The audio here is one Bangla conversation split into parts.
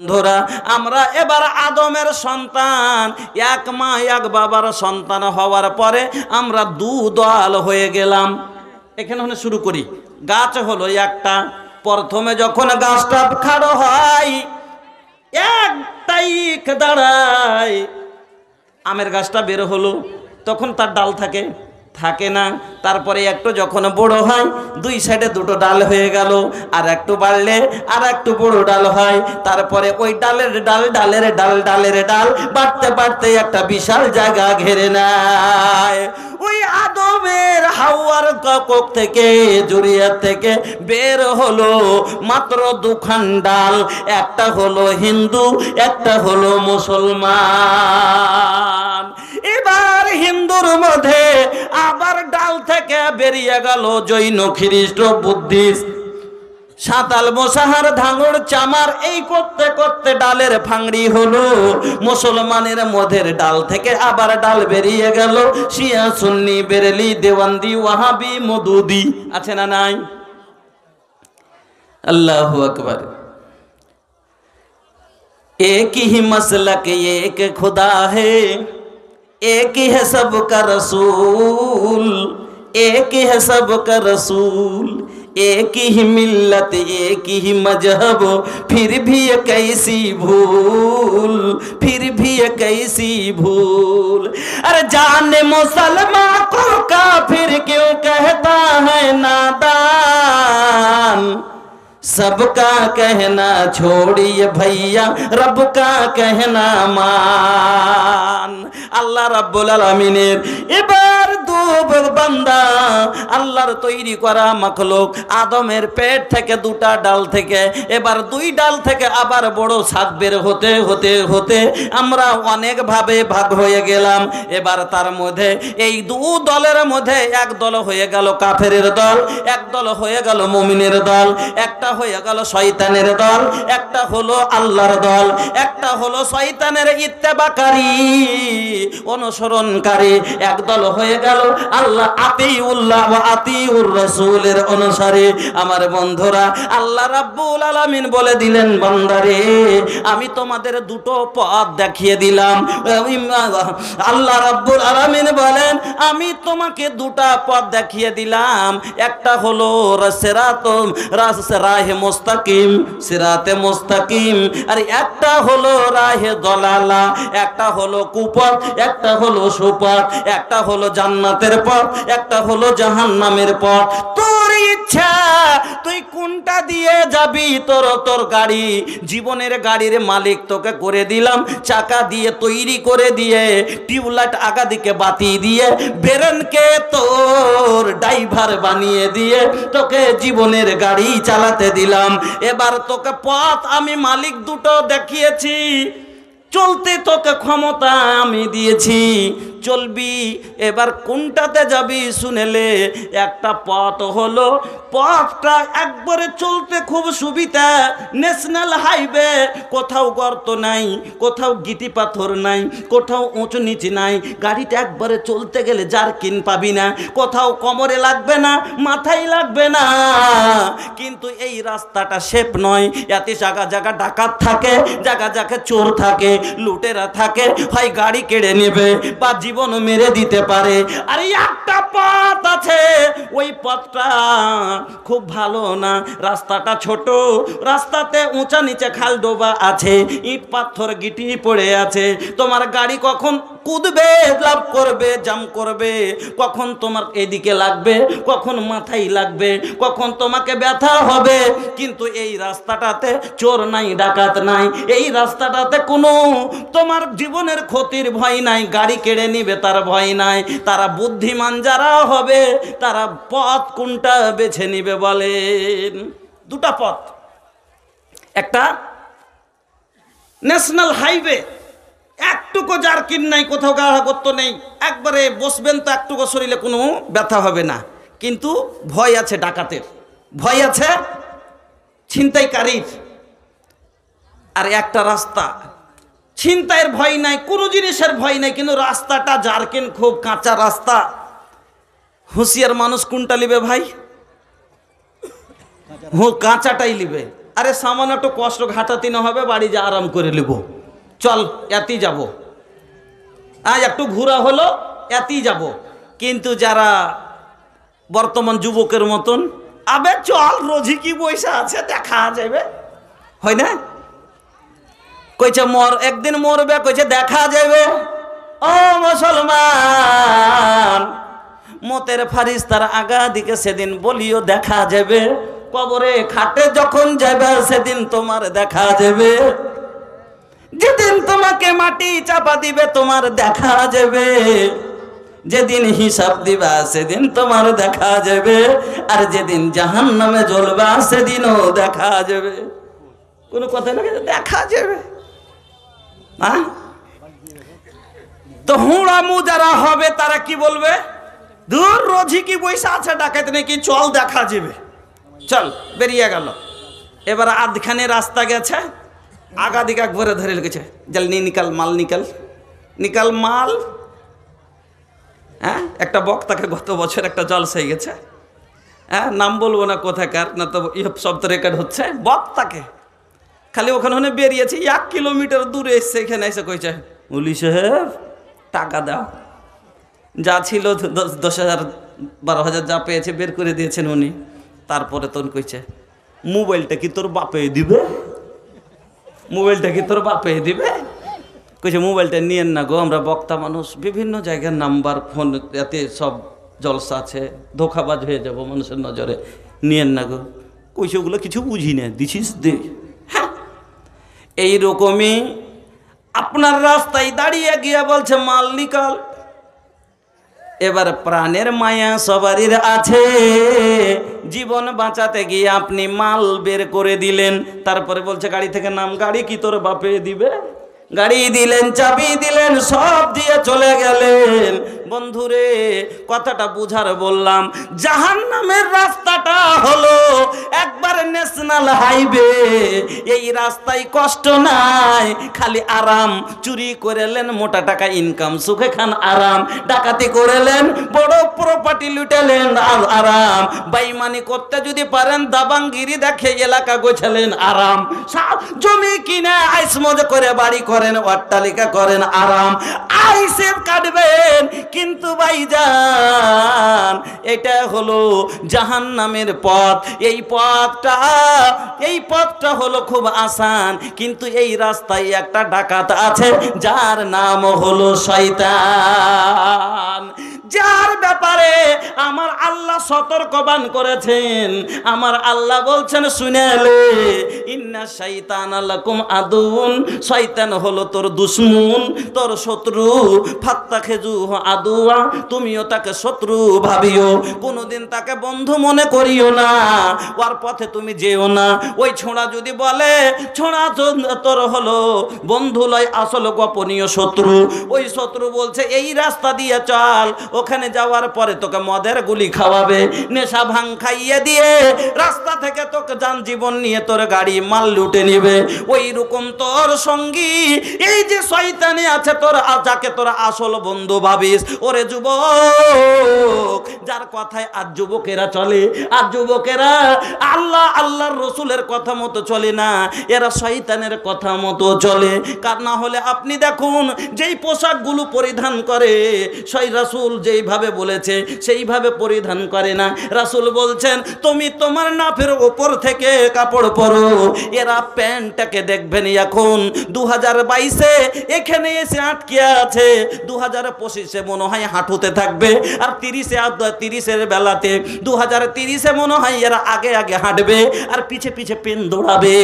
বন্ধুরা আমরা এবার আদমের সন্তান এক মা এক বাবার সন্তান হওয়ার পরে আমরা দু দল হয়ে গেলাম এখানে হলে শুরু করি গাছ হলো একটা প্রথমে যখন গাছটা খাড়ো হয় একটাই দাঁড়ায় আমের গাছটা বের হলো তখন তার ডাল থাকে থাকে না তারপরে একটু যখন বড় হয় দুই সাইডে দুটো ডাল হয়ে গেল আর একটু বাড়লে আর একটু বড় ডাল হয় তারপরে ওই ডালের ডাল ডালের ডাল ডালের ডাল বাড়তে বাড়তে একটা বিশাল জায়গা ঘেরে নেয় ওই আদমের হাওয়ার ককক থেকে জুরিয়া থেকে বের হলো মাত্র দুখান ডাল একটা হলো হিন্দু একটা হলো মুসলমান এবার হিন্দুর মধ্যে বাবার ডাল থেকে বেরিয়ে গেল জৈন খ্রিস্ট বুদ্ধিস্ট সাতাল মোসাহার ধাঙড় চামার এই করতে করতে ডালের ফাংড়ি হলো মুসলমানের মধের ডাল থেকে আবার ডাল বেরিয়ে গেল শিয়া সুন্নি বেরেলি দেওয়ান্দি ওয়াহাবি মধুদি আছে না নাই আল্লাহ আকবর এক হি মসলক এক খুদা হে एक ही है सब का रसूल एक ही है सब का रसूल एक ही मिल्लत एक ही मजहब फिर भी ये कैसी भूल फिर भी ये कैसी भूल अरे जाने मुसलमान को काफिर क्यों कहता है नादान सबका कहना छोड़िए भैया रब का कहना मान अल्लाह रबुल আলামিনের এবার মাহবুবের বান্দা আল্লাহর তৈরি করা মাখলুক আদমের পেট থেকে দুটা ডাল থেকে এবার দুই ডাল থেকে আবার বড় শাক বের হতে হতে হতে আমরা অনেকভাবে ভাগ হয়ে গেলাম এবার তার মধ্যে এই দু দলের মধ্যে এক দল হয়ে গেল কাফেরের দল এক দল হয়ে গেল মমিনের দল একটা হয়ে গেল শয়তানের দল একটা হলো আল্লাহর দল একটা হলো শয়তানের ইত্তেবাকারী অনুসরণকারী একদল হয়ে গেল আল্লাহ আতিউল্লাহ আতিউর রাসূলের অনুসারে আমার বন্ধুরা আল্লাহ রাব্বুল আলামিন বলে দিলেন বান্দারে আমি তোমাদের দুটো পথ দেখিয়ে দিলাম আল্লাহ রাব্বুল আলামিন বলেন আমি তোমাকে দুটা পথ দেখিয়ে দিলাম একটা হলো সেরাতম রাহে মোস্তাকিম সেরাতে মোস্তাকিম আর একটা হলো রাহে দলালা একটা হলো কুপথ একটা হলো সুপথ একটা হলো জান্নাত জান্নাতের পথ একটা হলো জাহান্নামের পথ তোর ইচ্ছা তুই কোনটা দিয়ে যাবি তোর তোর গাড়ি জীবনের গাড়ির মালিক তোকে করে দিলাম চাকা দিয়ে তৈরি করে দিয়ে টিউবলাইট আগা দিকে বাতি দিয়ে বেরেনকে তোর ড্রাইভার বানিয়ে দিয়ে তোকে জীবনের গাড়ি চালাতে দিলাম এবার তোকে পথ আমি মালিক দুটো দেখিয়েছি চলতে তোকে ক্ষমতা আমি দিয়েছি চলবি এবার কোনটাতে যাবি শুনেলে একটা পথ হলো পথটা একবারে চলতে খুব সুবিধা ন্যাশনাল হাইওয়ে কোথাও গর্ত নাই কোথাও গিটি পাথর নাই কোথাও উঁচু নিচু নাই গাড়িটা একবারে চলতে গেলে যার কিন পাবি না কোথাও কোমরে লাগবে না মাথায় লাগবে না কিন্তু এই রাস্তাটা শেপ নয় এতে জায়গা জায়গা ডাকাত থাকে জায়গা জায়গা চোর থাকে লুটেরা থাকে হয় গাড়ি কেড়ে নেবে বা জীবন মেরে দিতে পারে আর একটা পথ আছে ওই পথটা খুব ভালো না রাস্তাটা ছোট রাস্তাতে উঁচা নিচে খাল ডোবা আছে ইট পাথর গিটি পড়ে আছে তোমার গাড়ি কখন কুদবে লাভ করবে জাম করবে কখন তোমার এদিকে লাগবে কখন মাথায় লাগবে কখন তোমাকে ব্যথা হবে কিন্তু এই রাস্তাটাতে চোর নাই ডাকাত নাই এই রাস্তাটাতে কোনো তোমার জীবনের ক্ষতির ভয় নাই গাড়ি কেড়ে নিবে তার ভয় নাই তারা বুদ্ধিমান যারা হবে তারা পথ কোনটা বেছে নিবে বলেন দুটা পথ একটা ন্যাশনাল হাইওয়ে একটুকু যার কিন নাই কোথাও গাড়া করতো নেই একবারে বসবেন তো একটুকু শরীরে কোনো ব্যথা হবে না কিন্তু ভয় আছে ডাকাতের ভয় আছে ছিনতাইকারীর আর একটা রাস্তা ছিনতাইয়ের ভয় নাই কোনো জিনিসের ভয় নাই কিন্তু রাস্তাটা জারকিন খুব কাঁচা রাস্তা হুঁশিয়ার মানুষ কোনটা লিবে ভাই কাঁচাটাই নিবে আরে সামান্য একটু কষ্ট ঘাটাতি না হবে বাড়ি যা আরাম করে নেবো চল এতি যাব আজ একটু ঘুরা হলো এতই যাব কিন্তু যারা বর্তমান যুবকের মতন আবে চল রোজি কি পয়সা আছে দেখা যাবে হয় না কইছে মর একদিন মরবে কইছে দেখা যাবে ও মুসলমান মতের ফারিস তার আগা দিকে সেদিন বলিও দেখা যাবে কবরে খাটে যখন যাবে সেদিন তোমার দেখা যাবে যেদিন তোমাকে মাটি চাপা দিবে তোমার দেখা যাবে যেদিন হিসাব দিবা সেদিন তোমার দেখা যাবে আর যেদিন জাহান নামে জ্বলবা সেদিনও দেখা যাবে কোনো কথা না দেখা যাবে হ্যাঁ তো হুড়ামু যারা হবে তারা কি বলবে দূর রোজি কি বৈশা আছে ডাকাতে নাকি চল দেখা যাবে চল বেরিয়ে গেল এবার আধখানে রাস্তা গেছে আগা দিকে একবারে ধরে লেগেছে জাল নি নিকাল মাল নিকাল নিকাল মাল হ্যাঁ একটা বক্তাকে গত বছর একটা জল জলসাই গেছে হ্যাঁ নাম বলবো না কোথাকার না তো ইহ সব তো রেকর্ড হচ্ছে বক্তাকে খালি ওখানে বেরিয়েছে এক কিলোমিটার দূরে এসছে এখানে এসে কইছে উলি সাহেব টাকা দাও যা ছিল দশ হাজার বারো হাজার যা পেয়েছে বের করে দিয়েছেন উনি তারপরে তোর কইছে মোবাইলটা কি তোর বাপে দিবে মোবাইলটা কি তোর বাপে দিবে কইছে মোবাইলটা নিয়েন না গো আমরা বক্তা মানুষ বিভিন্ন জায়গার নাম্বার ফোন এতে সব জলসা আছে ধোকাবাজ হয়ে যাব মানুষের নজরে নিয়েন না গো ওগুলো কিছু বুঝি না দিছিস দে হ্যাঁ এইরকমই আপনার রাস্তায় দাঁড়িয়ে গিয়ে বলছে মাল্লিকাল এবার প্রাণের মায়া সবারই আছে জীবন বাঁচাতে গিয়ে আপনি মাল বের করে দিলেন তারপরে বলছে গাড়ি থেকে নাম গাড়ি কি তোর বাপে দিবে গাড়ি দিলেন চাবি দিলেন সব দিয়ে চলে গেলেন বন্ধুরে কথাটা বুঝার বললাম জাহান নামের রাস্তাটা হলো একবার ন্যাশনাল হাইওয়ে এই রাস্তায় কষ্ট নাই খালি আরাম চুরি করেলেন মোটা টাকা ইনকাম সুখে খান আরাম ডাকাতি করেলেন বড় প্রপার্টি লুটেলেন আর আরাম বাইমানি করতে যদি পারেন দাবাঙ্গিরি দেখে এলাকা গোছালেন আরাম জমি কিনে মজা করে বাড়ি করেন অট্টালিকা করেন আরাম আইসের কাটবেন কিন্তু ভাইজান এটা হলো জাহান নামের পথ এই পথটা এই পথটা হলো খুব আসান কিন্তু এই রাস্তায় একটা ডাকাত আছে যার নাম হলো শয়তান যার ব্যাপারে আমার আল্লাহ সতর্কবান করেছেন আমার আল্লাহ বলছেন শুনেলে ইন্না শৈতান আল্লাকুম আদুন শৈতান হলো তোর দুশ্মন তোর শত্রু ফাত্তা খেজু আদুয়া তুমিও তাকে শত্রু ভাবিও কোনোদিন তাকে বন্ধু মনে করিও না ওর পথে তুমি যেও না ওই ছোঁড়া যদি বলে ছোঁড়া তোর হলো বন্ধু লয় আসল গোপনীয় শত্রু ওই শত্রু বলছে এই রাস্তা দিয়ে চল ওখানে যাওয়ার পরে তোকে মদের গুলি খাওয়াবে নেশা ভাং খাইয়ে দিয়ে রাস্তা থেকে তোকে যান জীবন নিয়ে তোর গাড়ি মাল লুটে নিবে ওই রকম তোর সঙ্গী এই যে শয়তানি আছে তোর যাকে তোর আসল বন্ধু ভাবিস ওরে যুবক যার কথায় আর যুবকেরা চলে আর যুবকেরা আল্লাহ আল্লাহর রসুলের কথা মতো চলে না এরা শয়তানের কথা মতো চলে কার না হলে আপনি দেখুন যেই পোশাকগুলো পরিধান করে সই রাসুল যেইভাবে বলেছে সেইভাবে পরিধান করে না রাসুল বলছেন তুমি তোমার নাফের ওপর থেকে কাপড় পরো এরা প্যান্টটাকে দেখবেন এখন দু হাজার বাইশে এখানে এসে আটকে আছে দু হাজার পঁচিশে মনে হয় হাঁটুতে থাকবে আর তিরিশে তিরিশের বেলাতে দু হাজার তিরিশে মনে হয় এরা আগে আগে হাঁটবে আর পিছে পিছে পেন দৌড়াবে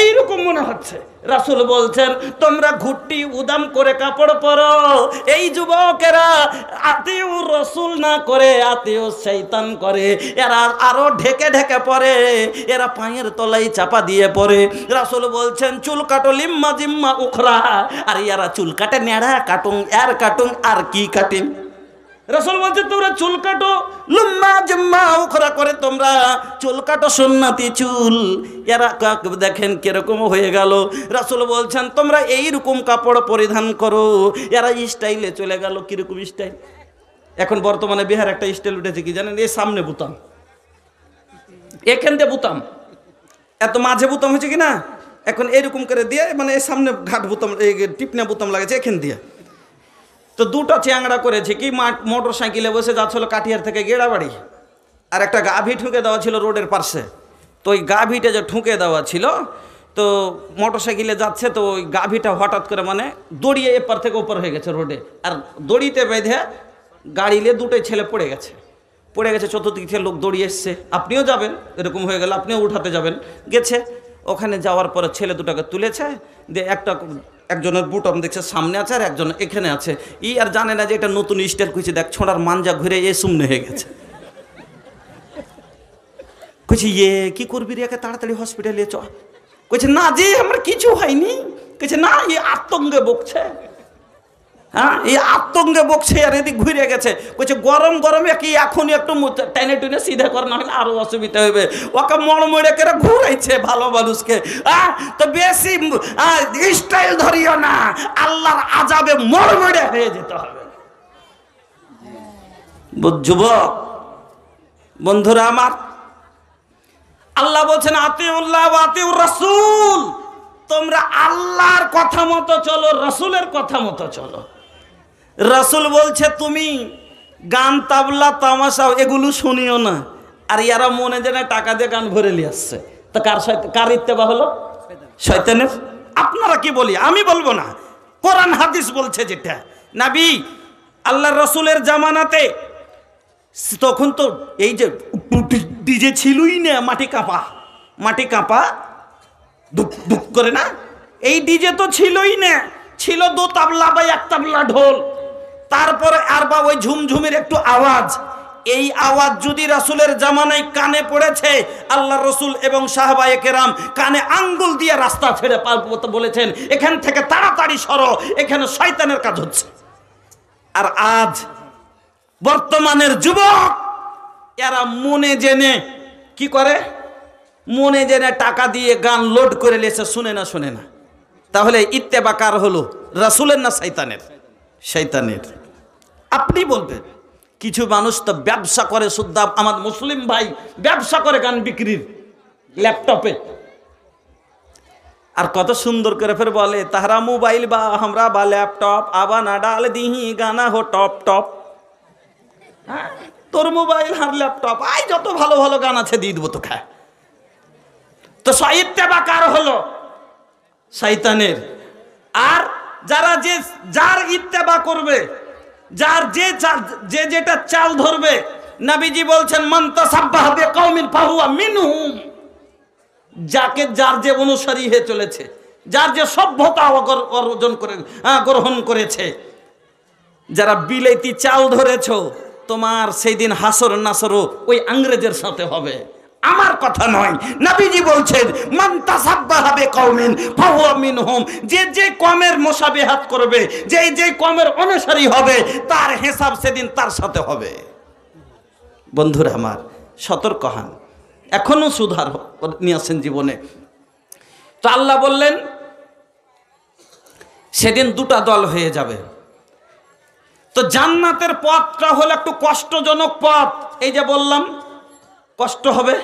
এইরকম মনে হচ্ছে রাসুল বলছেন তোমরা ঘুটি উদাম করে কাপড় পরো এই যুবকেরা আতেও রসুল না করে আতেও শৈতান করে এরা আরো ঢেকে ঢেকে পরে এরা পায়ের তলায় চাপা দিয়ে পরে রাসুল বলছেন চুল কাটো লিম্মা জিম্মা উখরা আর এরা চুল কাটে নেড়া কাটুং এর কাটুং আর কি কাটিন রসুল বলছে তোমরা চুল কাটো লম্বা জম্মা উখরা করে তোমরা চুল কাটো সুন্নাতি চুল এরা দেখেন কিরকম হয়ে গেল রাসুল বলছেন তোমরা এই রকম কাপড় পরিধান করো এরা স্টাইলে চলে গেল কিরকম স্টাইল এখন বর্তমানে বিহার একটা স্টাইল উঠেছে কি জানেন এই সামনে বুতাম এখান দিয়ে বুতাম এত মাঝে বুতাম হয়েছে কি না এখন এরকম করে দিয়ে মানে সামনে ঘাট বুতাম এই টিপনা বুতাম লাগেছে এখান দিয়ে তো দুটো চ্যাংড়া করেছে কি মোটর সাইকেলে বসে যাচ্ছিল কাঠিয়ার থেকে বাড়ি আর একটা গাভি ঠুকে দেওয়া ছিল রোডের পাশে তো ওই গাভিটা যে ঠুকে দেওয়া ছিল তো মোটর সাইকেলে যাচ্ছে তো ওই গাভীটা হঠাৎ করে মানে দড়িয়ে এপার থেকে ওপর হয়ে গেছে রোডে আর দড়িতে বেঁধে গাড়ি নিয়ে দুটোই ছেলে পড়ে গেছে পড়ে গেছে চতুর্দিক থেকে লোক দড়িয়ে এসছে আপনিও যাবেন এরকম হয়ে গেল আপনিও উঠাতে যাবেন গেছে ওখানে যাওয়ার পরে ছেলে দুটাকে তুলেছে দিয়ে একটা একজনের বুটম দেখছে সামনে আছে আর একজন এখানে আছে ই আর জানে না যে এটা নতুন স্টাইল খুঁজছে দেখ ছোঁড়ার মানজা ঘুরে এ সুমনে হয়ে গেছে কইছে ইয়ে কি করবি রে একে তাড়াতাড়ি হসপিটালে চ কইছে না যে আমার কিছু হয়নি কইছে না ইয়ে আতঙ্কে বকছে হ্যাঁ এই আতঙ্কে বকছে আর এদিক ঘুরে গেছে বলছে গরম গরমে কি এখনই একটু টেনে টুনে সিধে করে না হলে আরও অসুবিধা হবে ওকে মড়মড়ে করে ঘুরাইছে ভালো মানুষকে হ্যাঁ তো বেশি স্টাইল ধরিও না আল্লাহর আজাবে মড়মড়ে হয়ে যেতে হবে যুবক বন্ধুরা আমার আল্লাহ বলছেন আতিউল্লাহ আতিউর রসুল তোমরা আল্লাহর কথা মতো চলো রসুলের কথা মতো চলো রাসুল বলছে তুমি গান তাবলা তামাশা এগুলো শুনিও না আর ইয়ারা মনে যেন টাকা দিয়ে গান ভরে নিয়ে আসছে তা কার কার ইত্তেবা হলো শৈতানের আপনারা কি বলি আমি বলবো না কোরআন হাদিস বলছে যেটা নাবি আল্লাহ রসুলের জামানাতে তখন তো এই যে ডিজে ছিলই না মাটি কাঁপা মাটি কাঁপা দুঃখ দুঃখ করে না এই ডিজে তো ছিলই না ছিল দু তাবলা বা এক তাবলা ঢোল তারপরে আর বা ওই ঝুমঝুমির একটু আওয়াজ এই আওয়াজ যদি রাসুলের জামানায় কানে পড়েছে আল্লাহ রসুল এবং সাহবায়ে কেরাম কানে আঙ্গুল দিয়ে রাস্তা ছেড়ে পাল্পত বলেছেন এখান থেকে তাড়াতাড়ি সরো এখানে শয়তানের কাজ হচ্ছে আর আজ বর্তমানের যুবক এরা মনে জেনে কি করে মনে জেনে টাকা দিয়ে গান লোড করে লেছে শুনে না শুনে না তাহলে ইত্তেবাকার হলো রাসুলের না শৈতানের শৈতানের আপনি বলবেন কিছু মানুষ তো ব্যবসা করে শুদ্ধা আমার মুসলিম ভাই ব্যবসা করে গান বিক্রির ল্যাপটপে আর কত সুন্দর করে ফের বলে তাহারা মোবাইল বা আমরা বা ল্যাপটপ আবা না ডাল দিহি গানা হো টপ টপ হ্যাঁ, তোর মোবাইল আর ল্যাপটপ আই যত ভালো ভালো গান আছে দিয়ে দেবো তো খায় তো সাহিত্যে বা কার হলো শৈতানের আর যারা যে যার ইত্তেবা করবে যার যে যে যেটা চাল ধরবে নাবিজি বলছেন মন্তাসাব্বাহাবে কৌমিন ফাহুয়া মিনহুম যাকে যার যে অনুসারী হয়ে চলেছে যার যে সভ্যতা অর্জন করে গ্রহণ করেছে যারা বিলেতি চাল ধরেছ তোমার সেই দিন হাসর নাসরও ওই আংরেজের সাথে হবে আমার কথা নয় নাবিজি বলছেন মান তাসাব্বা হবে কওমিন ফাহুয়া মিনহুম যে যে কমের মোসাবেহাত করবে যে যে কমের অনুসারী হবে তার হিসাব সেদিন তার সাথে হবে বন্ধুরা আমার সতর্ক হন এখনো সুধার নিয়ে জীবনে তো আল্লাহ বললেন সেদিন দুটা দল হয়ে যাবে তো জান্নাতের পথটা হলো একটু কষ্টজনক পথ এই যে বললাম কষ্ট হবে